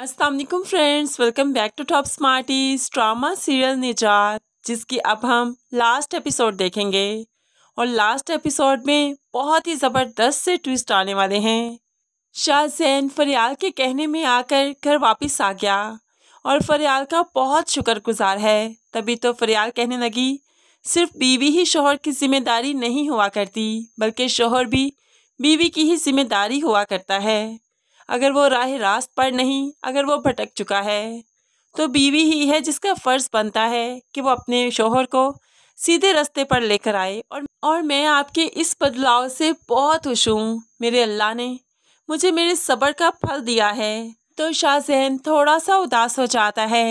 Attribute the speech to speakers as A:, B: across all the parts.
A: Aslam friends welcome back to top smarties drama serial Nijaat जिसकी अब हम लास्ट एपिसोड देखेंगे और लास्ट एपिसोड में बहुत ही ज़बरदस्त से ट्विस्ट आने वाले हैं जैन फरियाल के कहने में आकर घर वापस आ गया और फरियाल का बहुत शुक्रगुजार है तभी तो फरियाल कहने लगी सिर्फ बीवी ही शोहर की जिम्मेदारी नहीं हुआ करती बल्कि शोहर भी बीवी की ही जिम्मेदारी हुआ करता है अगर वो राह रास्त पर नहीं अगर वो भटक चुका है तो बीवी ही है जिसका फ़र्ज़ बनता है कि वो अपने शोहर को सीधे रास्ते पर लेकर आए और और मैं आपके इस बदलाव से बहुत खुश हूँ मेरे अल्लाह ने मुझे मेरे सब्र का फल दिया है तो शाह जहन थोड़ा सा उदास हो जाता है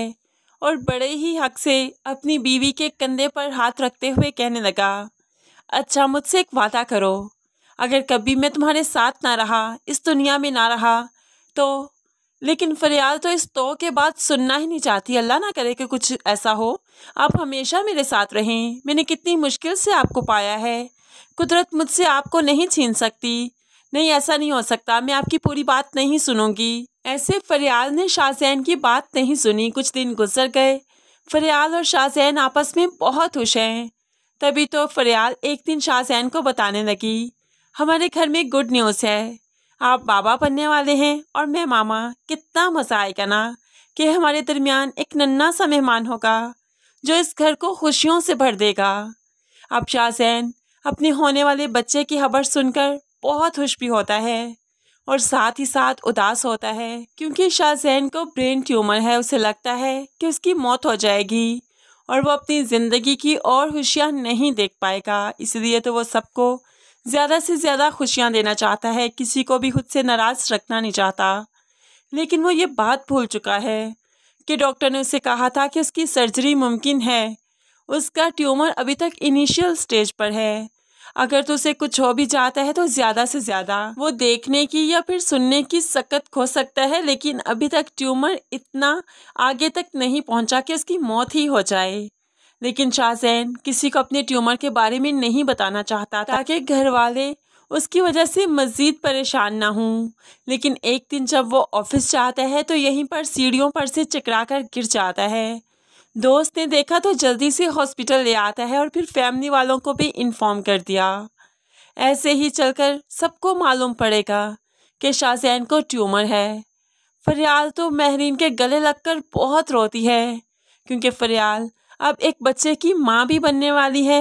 A: और बड़े ही हक से अपनी बीवी के कंधे पर हाथ रखते हुए कहने लगा अच्छा मुझसे एक वादा करो अगर कभी मैं तुम्हारे साथ ना रहा इस दुनिया में ना रहा तो लेकिन फरियाद तो इस तो के बाद सुनना ही नहीं चाहती अल्लाह ना करे कि कुछ ऐसा हो आप हमेशा मेरे साथ रहें मैंने कितनी मुश्किल से आपको पाया है कुदरत मुझसे आपको नहीं छीन सकती नहीं ऐसा नहीं हो सकता मैं आपकी पूरी बात नहीं सुनूंगी ऐसे फरियाल ने शाहजैन की बात नहीं सुनी कुछ दिन गुजर गए फरियाल और शाहजैन आपस में बहुत खुश हैं तभी तो फरियाल एक दिन शाहजैन को बताने लगी हमारे घर में गुड न्यूज़ है आप बाबा बनने वाले हैं और मैं मामा कितना मज़ा आएगा ना कि हमारे दरमियान एक नन्ना सा मेहमान होगा जो इस घर को खुशियों से भर देगा अब शाहजैन अपने होने वाले बच्चे की खबर सुनकर बहुत खुश भी होता है और साथ ही साथ उदास होता है क्योंकि शाहजैन को ब्रेन ट्यूमर है उसे लगता है कि उसकी मौत हो जाएगी और वो अपनी ज़िंदगी की और खुशियाँ नहीं देख पाएगा इसलिए तो वो सबको ज़्यादा से ज़्यादा खुशियाँ देना चाहता है किसी को भी खुद से नाराज़ रखना नहीं चाहता लेकिन वो ये बात भूल चुका है कि डॉक्टर ने उसे कहा था कि उसकी सर्जरी मुमकिन है उसका ट्यूमर अभी तक इनिशियल स्टेज पर है अगर तो उसे कुछ हो भी जाता है तो ज़्यादा से ज़्यादा वो देखने की या फिर सुनने की सकत खो सकता है लेकिन अभी तक ट्यूमर इतना आगे तक नहीं पहुंचा कि उसकी मौत ही हो जाए लेकिन शाहजैन किसी को अपने ट्यूमर के बारे में नहीं बताना चाहता ताकि घर वाले उसकी वजह से मज़ीद परेशान ना हों लेकिन एक दिन जब वो ऑफिस जाता है तो यहीं पर सीढ़ियों पर से चकरा कर गिर जाता है दोस्त ने देखा तो जल्दी से हॉस्पिटल ले आता है और फिर फैमिली वालों को भी इन्फॉर्म कर दिया ऐसे ही चलकर सबको मालूम पड़ेगा कि शाहजैन को ट्यूमर है फरियाल तो महरीन के गले लगकर बहुत रोती है क्योंकि फरियाल अब एक बच्चे की माँ भी बनने वाली है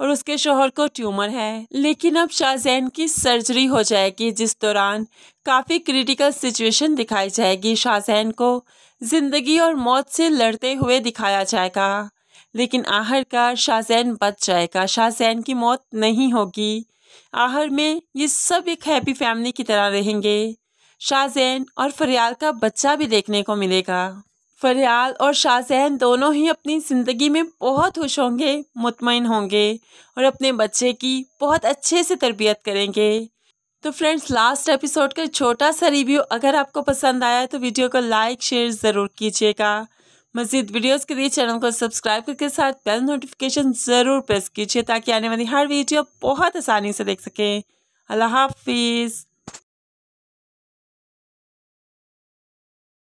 A: और उसके शोहर को ट्यूमर है लेकिन अब शाहजैन की सर्जरी हो जाएगी जिस दौरान काफ़ी क्रिटिकल सिचुएशन दिखाई जाएगी शाहजैन को ज़िंदगी और मौत से लड़ते हुए दिखाया जाएगा लेकिन आहर का शाहजैन बच जाएगा शाहजैन की मौत नहीं होगी आहर में ये सब एक हैप्पी फैमिली की तरह रहेंगे शाहजैन और फरियाल का बच्चा भी देखने को मिलेगा फरियाल और शाहजहन दोनों ही अपनी ज़िंदगी में बहुत खुश होंगे मुतमिन होंगे और अपने बच्चे की बहुत अच्छे से तरबियत करेंगे तो फ्रेंड्स लास्ट एपिसोड का छोटा सा रिव्यू अगर आपको पसंद आया तो वीडियो को लाइक शेयर ज़रूर कीजिएगा मज़ीद वीडियोस के लिए चैनल को सब्सक्राइब करके साथ बेल नोटिफिकेशन ज़रूर प्रेस कीजिए ताकि आने वाली हर वीडियो बहुत आसानी से देख सकें अल्लाह हाफिज़